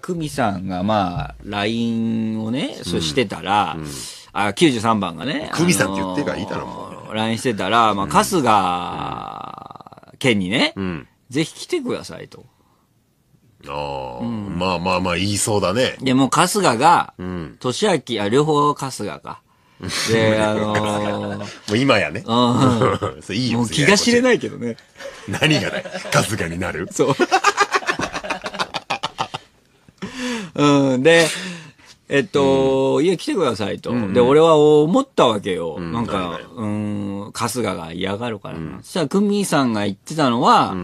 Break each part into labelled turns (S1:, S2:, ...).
S1: 久美さんが、まあ、LINE をね、そうしてたら、うんうん、あ、93番がね。久美さんって言ってからいいだろ、もう。LINE してたら、まあ、春日、県にね、うん、ぜひ来てくださいと。ああ、うん、まあまあまあ、言いそうだね。でも、春日が、うん、年明、あ、両方春日か。で、あのー、もう今やね。うん。そいいもう気が知れないけどね。
S2: 何がない春日
S1: になるそう。うん、で、えっと、家来てくださいと。で、俺は思ったわけよ。なんか、うん、春日が嫌がるからな。そしたら、クミさんが言ってたのは、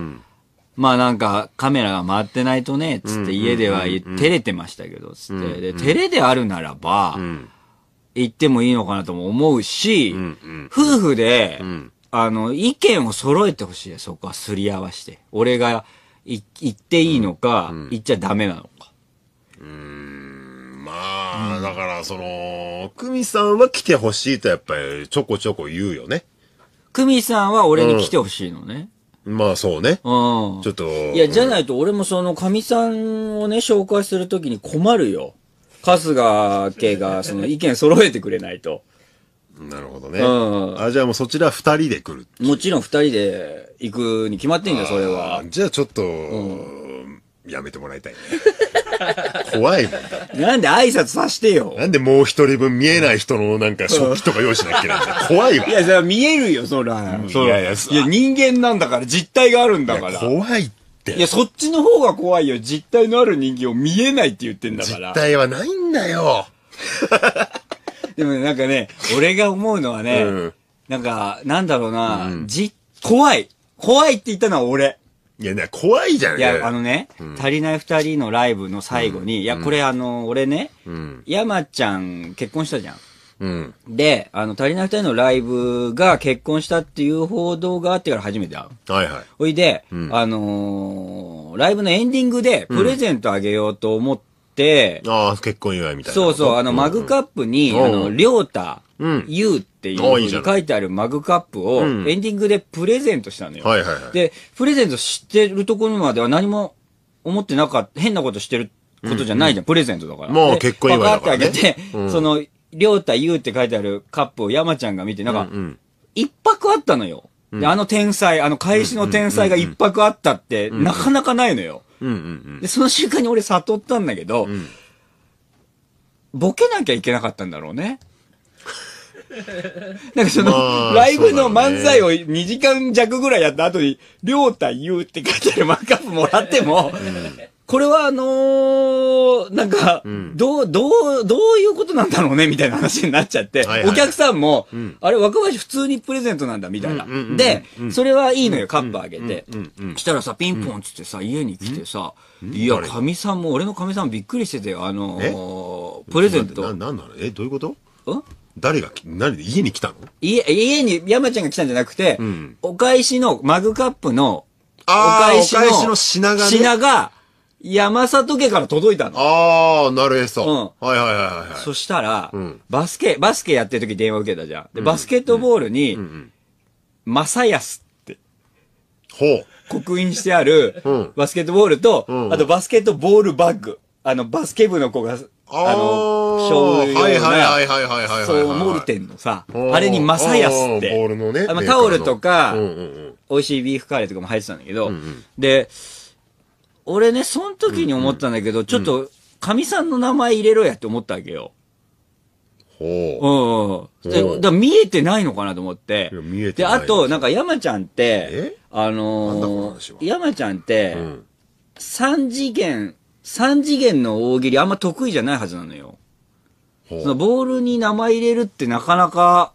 S1: まあなんかカメラが回ってないとね、つって家では照れてましたけど、つって。で、照れであるならば、行ってもいいのかなとも思うし、夫婦で、あの、意見を揃えてほしい。そこはすり合わして。俺が行っていいのか、行っちゃダメなのうんまあ、うん、だからその、久美さんは来て
S2: ほしいとやっぱりちょこちょこ言うよね。
S1: 久美さんは俺に来てほしいのね。うん、まあそうね。うん。ちょっと。いや、じゃないと俺もその、かみさんをね、紹介するときに困るよ。春日家が、その、意見揃えてくれないと。なるほどね。う
S2: ん。あ、じゃあもうそちら二人で来る。
S1: もちろん二人で行
S2: くに決まってんだよ、それは。じゃあちょっと、うん、やめてもらいたい、ね。怖いもんなんで挨拶さしてよ。なんでもう一人分見えない人のなんか食
S1: 器とか用意しなきゃいけないんだよ 怖いわ。いや、見えるよ、そら。そいやいやいや、人間なんだから、実体があるんだから。怖いって。いや、そっちの方が怖いよ。実体のある人間を見えないって言ってんだから。実体はないんだよ。でもなんかね、俺が思うのはね、うんなんか、なんだろうな、じ、怖い。怖いって言ったのは俺。いやね、怖いじゃん。いや、あのね、うん、足りない二人のライブの最後に、うん、いや、これあの、俺ね、山、うん、ちゃん結婚したじゃん。うん、で、あの、足りない二人のライブが結婚したっていう報道があってから初めて会う。はいはい。おいで、あのー、ライブのエンディングでプレゼントあげようと思って、ああ、結婚祝いみたいな。そうそう、あの、マグカップに、あの、りょうた、うん。U っていうに書いてあるマグカップをエンディングでプレゼントしたのよ。はいはいはい。で、プレゼントしてるところまでは何も思ってなかった、変なことしてることじゃないじゃん、プレゼントだから。もう結構祝いわかパカってあげて、その、りょうたゆうって書いてあるカップを山ちゃんが見て、なんか一泊あったのよ。で、あの天才、あの返しの天才が一泊あったって、なかなかないのよ。で、その瞬間に俺悟ったんだけど、ボケなきゃいけなかったんだろうね。なんかその、ライブの漫才を2時間弱ぐらいやった後に、りょうたゆうって書いてあるマークアップもらっても、これはあのなんか、どう、どう、どういうことなんだろうねみたいな話になっちゃって、お客さんも、あれ若林普通にプレゼントなんだみたいな。で、それはいいのよ、カップあげて。うしたらさ、ピンポンつってさ、家に来てさ、いや、かみさんも、俺のかみさんもびっくりしててよ、あのプレゼント。な、なんなのえ、どういうことん誰が、何で家に来たの家、家に山ちゃんが来たんじゃなくて、うん、お返しのマグカップの、お返しの、お返しの品が、ね、品が、山里家から届いたの。ああ、なるへそ。うん。はいはいはいはい。そしたら、うん、バスケ、バスケやってる時電話受けたじゃん。で、バスケットボールに、うん、マサって。ほう。刻印してある、バスケットボールと、あとバスケットボールバッグ。あの、バスケ部の子があの、醤油の。はいはいはいはいそう、モルテンのさ、あれにマサヤスって。ボールのね。あのタオルとか、美味しいビーフカレーとかも入ってたんだけど、で、俺ね、その時に思ったんだけど、ちょっと、かみさんの名前入れろやって思ったわけよ。ほう。うん。だ見えてないのかなと思って。見えてない。で、あと、なんか山ちゃんって、あの山ちゃんって、三次元3次元の大喜利あんま得意じゃないはずなのよ。そのボールに名前入れるってなかなか、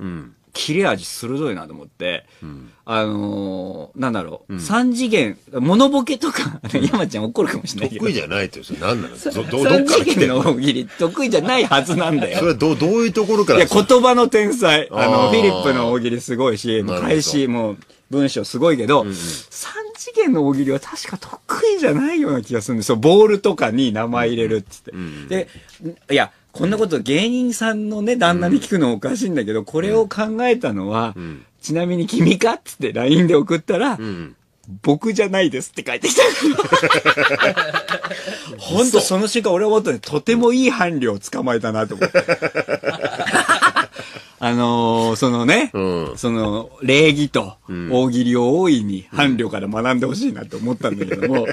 S1: 切れ味鋭いなと思って、うん、あのー、なんだろう、うん、3次元、物ボケとか、山ちゃん怒るかもしれないけど。得意じゃないって言うん何なのど、ど、どっからの大喜利、得意じゃないはずなんだよ。それはど、どういうところからいや、言葉の天才。あの、フィリップの大喜利すごいし、もう返し、もう文章すごいけど、うんうん、元の大喜利は確か得意じゃないような気がするんですよ。ボールとかに名前入れるっつって。うん、で、いや、こんなこと芸人さんのね、旦那に聞くのおかしいんだけど、これを考えたのは、うん、ちなみに君かっつって LINE で送ったら、僕じゃないですって書いてきた。本当その瞬間俺は思ったね、とてもいい伴侶を捕まえたなと思って。あのー、そのね、うん、その、礼儀と大喜利を大いに伴侶から学んでほしいなと思ったんだけども、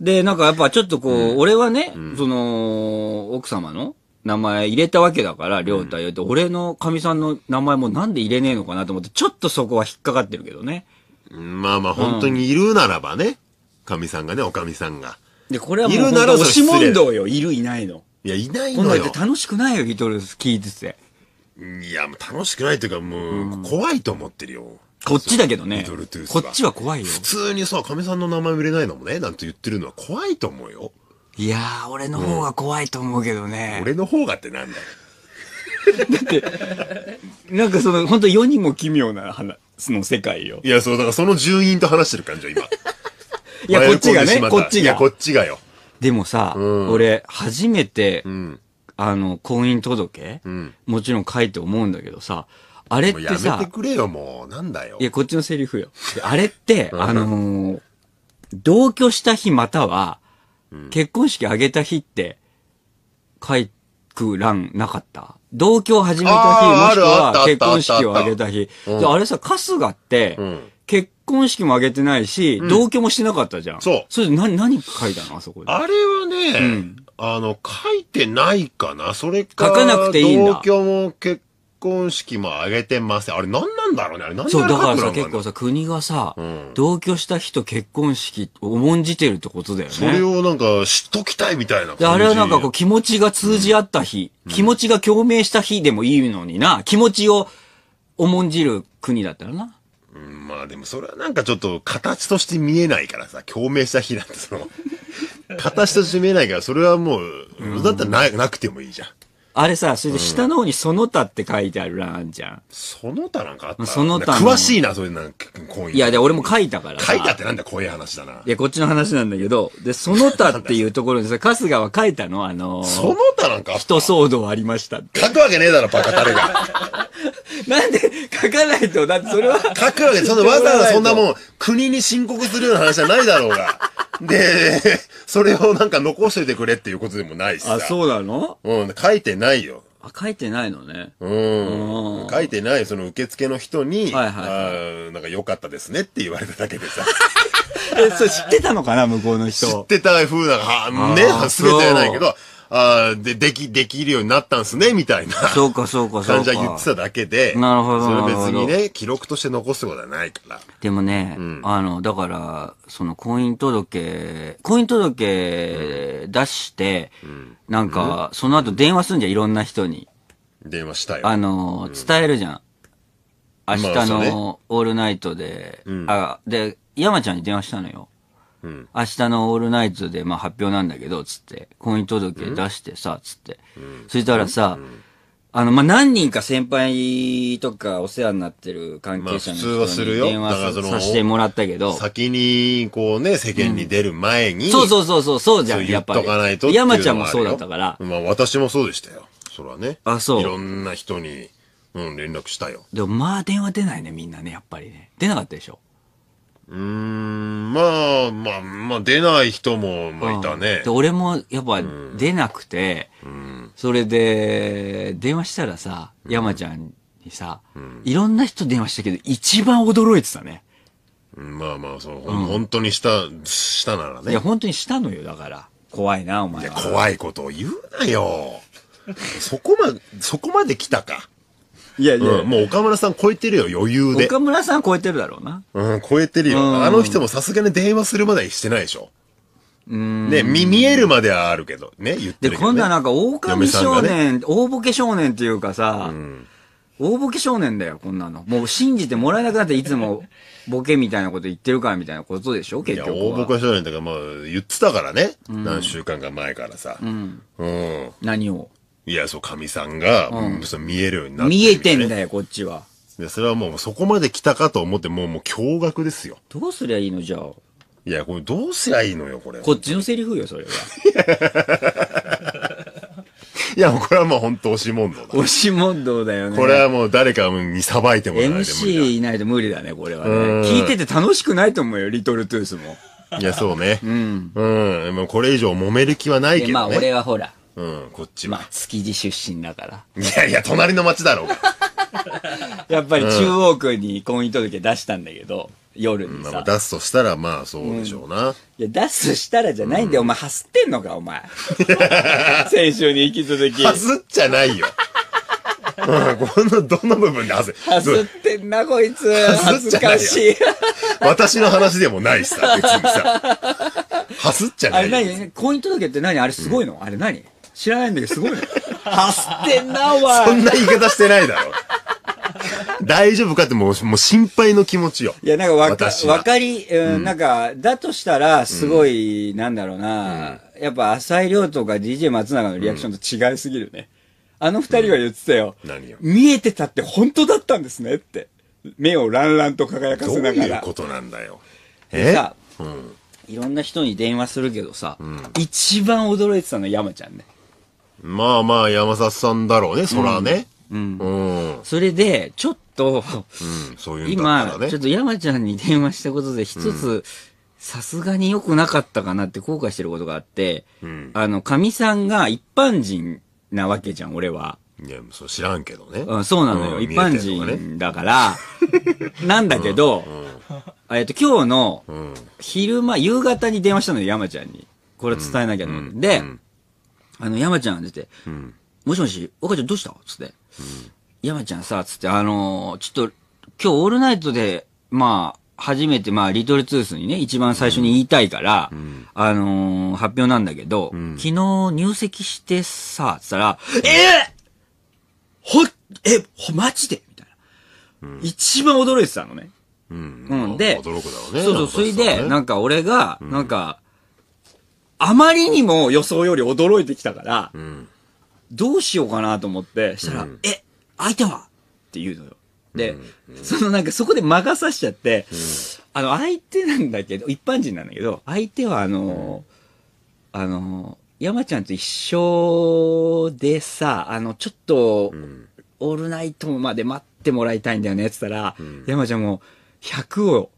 S1: で、なんかやっぱちょっとこう、うん、俺はね、うん、その、奥様の名前入れたわけだから、りょうたて、俺の神さんの名前もなんで入れねえのかなと思って、ちょっとそこは引っかかってるけどね。ま
S2: あまあ、本当に
S1: いるならばね、神、うん、さんがね、おかみさんが。で、これはもう、いるなら押し問答よ、いるいないの。
S2: いや、いないのよ。楽しくないよ、ギトルス聞いてて。いや、もう楽しくないというか、もう、怖いと思ってるよ。こっちだけどね。ミドルトゥースこっちは怖いよ。普通にさ、亀さんの名前売れないのもね、なんて言ってるのは怖いと思うよ。いやー、俺の方が怖いと思うけどね。俺の方がってなんだよ。なんかその、本当世にも奇妙な話の世界よ。いや、そう、だからその住人と話してる感じよ、今。いや、こっちがねこっちいや、がこ。っちがよ。でもさ、う
S1: ん俺、初めて、うん。あの、婚姻届、うん、もちろん書いて思うんだけどさ、あれってさ、やめてくれよ、もう。なんだよ。いや、こっちのセリフよ。あれって、あのー、同居した日または、結婚式あげた日って、書く欄なかった同居を始めた日、もしくは結婚式をあげた日。ああれさ、春日って、結婚式もあげてないし、同居もしてなかったじゃん。そう。それで何、何書いたのあそこで。あれはね、あの、書いてないかなそれか、書かなくていいんだ同
S2: 居も結
S1: 婚式も
S2: 挙げてません。あれ何なんだろうねあれ何そう、だからさ、結
S1: 構さ、国がさ、うん、同居した人結婚式を重んじてるってことだよね。それをなんか知っときたいみたいな感じ。あれはなんかこう気持ちが通じ合った日、うん、気持ちが共鳴した日でもいいのにな、気持ちを重んじる国だったらな。うん、まあでもそれはなんかちょっ
S2: と形として見えないからさ、共鳴した日なんてその、片下見めないから、そ
S1: れはもう、だったらななくてもいいじゃん。あれさ、それで下の方にその他って書いてある欄んじゃん。その他なんかあったその他の詳しいな、そういうなんか、こういう。いや、で、俺も書いたから書いたってなんだ、こういう話だな。いや、こっちの話なんだけど、で、その他っていうところでさ、春日は書いたのあのー、その他なんか人騒動ありましたって。書くわけねえだろ、バカタレが。なんで書かないと、だってそれは。書くわけそのわざわざそんなも
S2: ん、国に申告するような話じゃないだろうが。で、それをなんか残しててくれっていうことでもないしさ。あ、そうなのうん、書いてないよ。あ、書いてないのね。うん。書いてない、その受付の人に、はいはい、あなんか良かったですねって言われただけでさ。
S1: え、それ知ってたのかな、向こうの人。知ってた
S2: 風だが、ね、全てじゃないけど、ああ、で、でき、できるようになったんすね、みたいな。そうか、そうか、そうか。感じは言ってただけで。なるほど。それ別にね、記録として残すことはないから。
S1: でもね、うん、あの、だから、その婚姻届、婚姻届出して、うん、なんか、うん、その後電話すんじゃん、いろんな人に。電話したよ。あの、伝えるじゃん。明日のオールナイトで、まあ、ね、あ、で、山ちゃんに電話したのよ。うん、明日のオールナイトでまあ発表なんだけど、つって、婚姻届出してさ、つって。うん、そしたらさ、うん、あの、まあ、何人か先輩とかお世話になってる関係者の人に電話させてもらったけど。先に、こうね、世間に出る前に。そうそうそうそう、そうじゃん、やっぱり。言っ山ちゃんもそうだったから。
S2: まあ、私もそうでしたよ。それはね。あ、そう。いろんな人に、うん、連絡したよ。
S1: でも、まあ、電話出ない
S2: ね、みんなね、やっぱりね。出なかったでしょ。
S1: うーん、まあ、まあ、まあ、出ない人も、まあ、いたね。で、俺も、やっぱ、出なくて、うんそれで、電話したらさ、山ちゃんにさ、うんいろんな人電話したけど、一番驚いてたね。まあまあ、そう、ほん本当にした、したならね。いや、。本当にしたのよ、だから。怖いな、おい前や怖いことを言うな
S2: よ。そこま、そこまで来たか。いやいや、うんもう岡村さん超えてるよ、余裕で。岡
S1: 村さん超えてるだろうな。
S2: うん、超えてるよ。あの人もさすがに電話するまではしてないでしょ。うん。ね、見、見えるまではあるけど、ね、言ってるけど、ね。今度はなんか、狼少嫁さ
S1: 年、大ボケ少年っていうかさ、大ボケ少年だよ、こんなの。もう信じてもらえなくなって、いつも、ボケみたいなこと言ってるからみたいなことでしょ、結局は。大ボケ少年とかまあ、言ってたからね。何週間か前か
S2: らさ。うん。何をいや、そう、神さんが、うんそう見えるようになって、見えてんだよ。こっちは。で、それはもうそこまで来たかと思って、もう、もう驚愕ですよ。どうすりゃいいのじゃあ。いや、これどうすりゃいいのよ、これ。こっちのセリフよ、それは。いや、もうこれはもう本当押し問答だ。押し問答だよね。これはもう誰かにさばいてもらえないと
S1: MC いないと無理だね、これはね。聞いてて楽しくないと思うよ、リトルトゥースも。
S2: いや、そうね。うん。うん。もうこれ以上揉める気はないけどね。まあ、俺はほら、
S1: うん、こっちまあ、築地出身だから。いやいや、隣の町だろう。やっぱり中央区に婚姻届出したんだけど、夜にさ。まあ、出すとしたら、まあ、そうでしょうな、うん。いや、出すしたらじゃないんだよ。お前、はすってんのか、お前。
S2: 先週に引き続き。はっちゃないよ。うん、この、どの部分ではるはっ
S1: てんな、こいつ。恥ずかしい。私の話でもないしさ、別にさ。走っちゃない。あれ何婚姻届って何あれすごいの、うん、あれ何知らないんだけど、すごい。はっ
S2: てんな、お前。そんな言い方
S1: してないだろ。
S2: 大丈夫かってもう、もう心配の気持ちよ。い
S1: や、なんかわか、わかり、うん、なんか、だとしたら、すごい、なんだろうな、やっぱ、浅井亮とか DJ 松永のリアクションと違いすぎるね。あの二人は言ってたよ。何よ。見えてたって本当だったんですねって。目をランランと輝かせながら。どういうことなんだよ。えさ、うん、いろんな人に電話するけどさ、うん、一番驚いてたのは山ちゃんね。まあまあ、山里さんだろうね、そらね。
S2: うん。う
S1: ん。それで、ちょっと、うん、そういうっ今、ちょっと山ちゃんに電話したことで一つ、さすがに良くなかったかなって後悔してることがあって、うん。あの、かみさんが一般人なわけじゃん、俺は。いや、そう知らんけどね。うん、そうなのよ。うん一般人だから、なんだけど、えっと、今日の昼間、夕方に電話したのよ、山ちゃんに。これ伝えなきゃな、で、うんあの、山ちゃん出て、うん、もしもし、岡ちゃんどうしたつって、うん、山ちゃんさ、つって、あのー、ちょっと、今日オールナイトで、まあ、初めて、まあ、リトルツースにね、一番最初に言いたいから、うん、あのー、発表なんだけど、うん、昨日入籍してさ、つったら、うん、えー、ほ、え、ほ、マジでみたいな、一番驚いてたのね。うん。うん、で、驚くだろうね。そうそう、それで、なんか俺が、なんか、あまりにも予想より驚いてきたから、うん、どうしようかなと思って、したら、うん、え、相手はって言うのよ。で、うん、そのなんかそこで魔が差しちゃって、あの、相手なんだけど、一般人なんだけど、相手はあのー、あのー、山ちゃんと一緒でさ、あの、ちょっと、オールナイトまで待ってもらいたいんだよね、っつったら、山ちゃんも、100を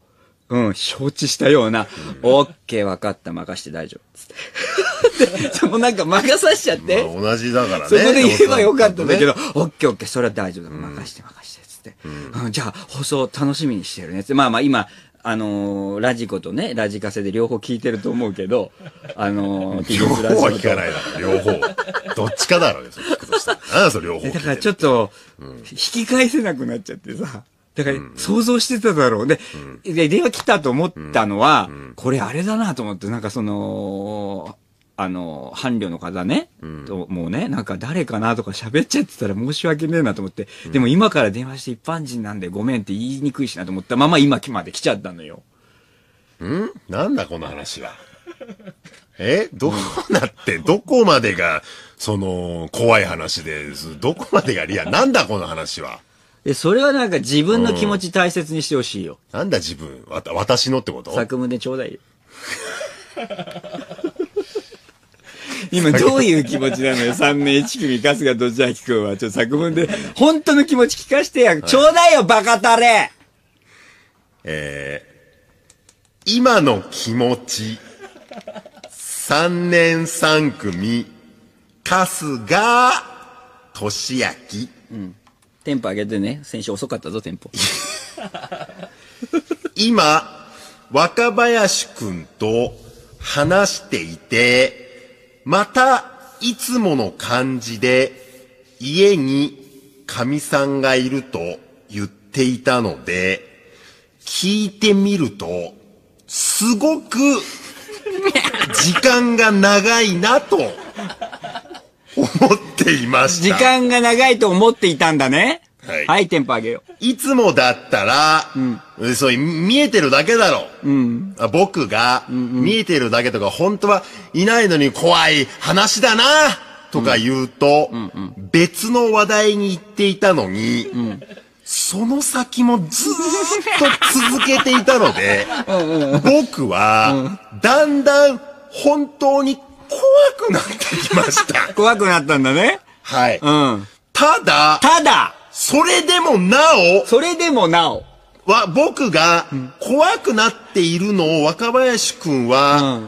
S1: うん、承知したような、オッケー、分かった、任して大丈夫。つって。もうなんか任さしちゃって。まあ、同じだからね。そこで言えばよかったんだけど、ね、オッケー、オッケー、それは大丈夫だ。任して、任して、つって、うん。じゃあ、放送楽しみにしてるね。まあまあ今、あのー、ラジコとね、ラジカセで両方聞いてると思うけど、あのー、t b 両方は聞かないだろ、両方。どっちかだろうそれ。なんだそれ、両方。だからちょっと、引き返せなくなっちゃってさ。だから、想像してただろう。で、で、電話切ったと思ったのは、これあれだなと思って、なんかその、あの、伴侶の方ね、と、もうね、なんか誰かなとか喋っちゃってたら申し訳ねえなと思って、でも今から電話して一般人なんでごめんって言いにくいしなと思ったまま今まで来ちゃったのよ。んなんだこの話は。えどうなって、ど
S2: こまでが、その、怖い話です。どこまでがリアなんだこの話は。
S1: え、それはなんか自分の気持ち大切にしてほしいよ。なんだ自分わた私のってこと作文でちょうだいよ。
S2: 今どういう気持ちなのよ。3
S1: 名1組、春日どちあきくんは。ちょっと作文で、本当の気持ち聞かしてや。ちょうだいよ、バカタレえ
S2: ー、今の気持ち、3年3組、
S1: 春日、としあき。うんテンポ上げてね、先週遅かったぞ、テンポ。今、
S2: 若林くんと話していて、またいつもの感じで家に神さんがいると言っていたので、聞いてみると、
S1: すごく 時間が長いなと思
S2: ってっていました。時
S1: 間が長いと思っていたんだね。
S2: はい。はい、テンポ上げよう。いつもだったら、うん、そう、見えてるだけだろう。ん。僕が、見えてるだけとか、本当はいないのに怖い話だなとか言うと、うんうん別の話題に行っていたのに、うん、その先もずっと続けていたので、うんうん、僕は、だんだん本当に怖くなってきました。怖くなったんだね。はい。うん。ただ、ただ、それでもなお、それでもなお、は、僕が、怖くなっているのを若林くんは、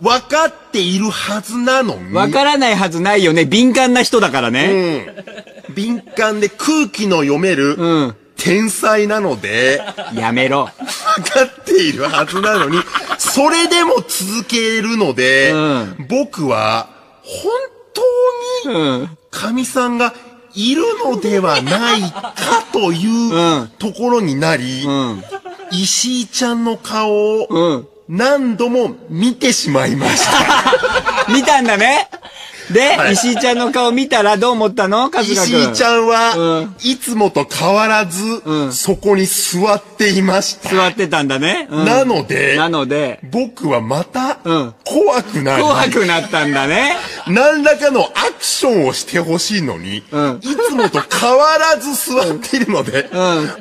S2: 分かっているはずなのに。分からないはずないよね。敏感な人だからね。うん。敏感で空気の読める、うん。天才なので、やめろ。分かっているはずなのに、それでも続けるので、うん、僕は、本当に、神さんがいるのではないかというところになり、うん、石井ちゃんの顔
S1: を、何度も見てしまいました。見たんだねで、はい、石井ちゃんの顔見たらどう思ったの春日君。石井ちゃんは、うん、いつも
S2: と変わらず、うん、そこに座っていました。座ってたんだね。うん、なので、なので、僕はまた、怖くなる。怖くなったんだね。何らかのアクションをしてほしいのに、いつもと変わらず座っているので、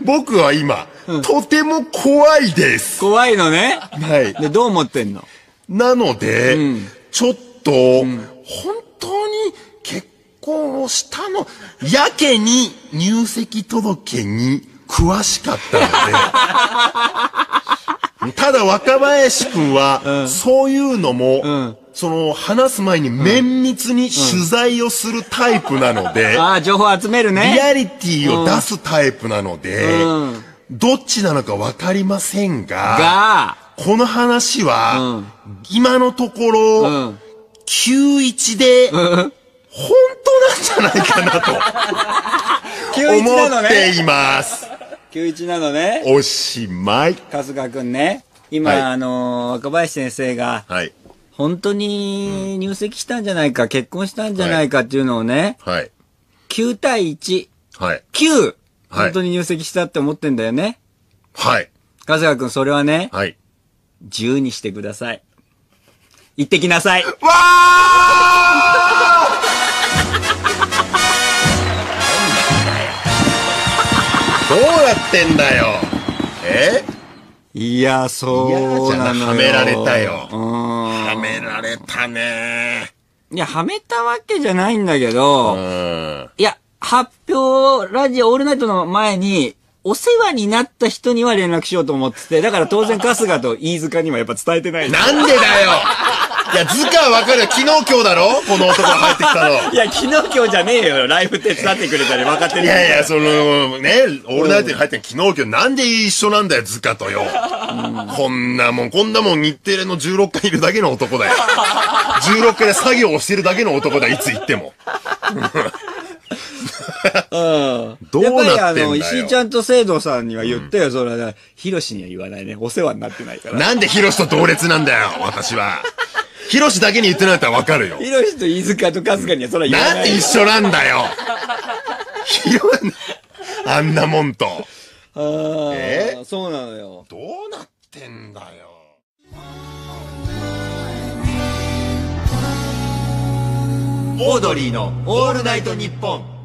S2: 僕は今、とても怖いです。怖いのね。はい。で、どう思ってんのなので、ちょっと、本婚をしたの、やけに入籍届に詳しかったので、ただ若林くんは、そういうのも、うんその、話す前に綿密に取材をするタイプなので、うんうん、ああ、情報集めるね。リアリティを出すタイプなので、うん、どっちなのかわかりませんが、がこの話は、今のところ、9-1で、本じゃない
S1: かなと 思っています。91なのね。おしまい。春日くんね。今、はい、あの、若林先生が、はい、本当に入籍したんじゃないか、うん、結婚したんじゃないかっていうのをね、はい、9対1、はい、9、はい、本当に入籍したって思ってんだよね。はい。春日くん、それはね、はい、10にしてください。行ってきなさい。わー
S2: どうやってんだよえいや、そうなのはめられたよ。はめられたね
S1: いや、はめたわけじゃないんだけど、いや、発表、ラジオ、オールナイトの前に、お世話になった人には連絡しようと思ってて、だから当然春日と飯塚にはやっぱ伝えてない。なんでだよいや、図鑑わかるよ。昨日今日だろこの男が入ってきたの。
S2: いや、昨日今日じゃねえよ。ライブ手伝ってくれたり分かってる。いやいや、その、ね、オールナイトに入って昨日今日なんで一緒なんだよ、図鑑とよ。こんなもん、こんなもん日テレの16回いるだけの男だよ。16回で作業をしてるだけの男だよ、いつ行っても。うん。どうなってんだよ。石井ちゃ
S1: んと制度さんには言ったよ、うん、それは。ヒロシには言わないね。お世話になってないから。なんでヒロシと同
S2: 列なんだよ、私は。ヒロシだけに言ってなったらわかるよ。ヒロシと飯塚と春日にはそれは言わない。なんで一緒なんだよ。ひ ろ、あんなもんと。ああ、えそうなのよ。どうなってんだよ。オードリーのオールナイトニッポン。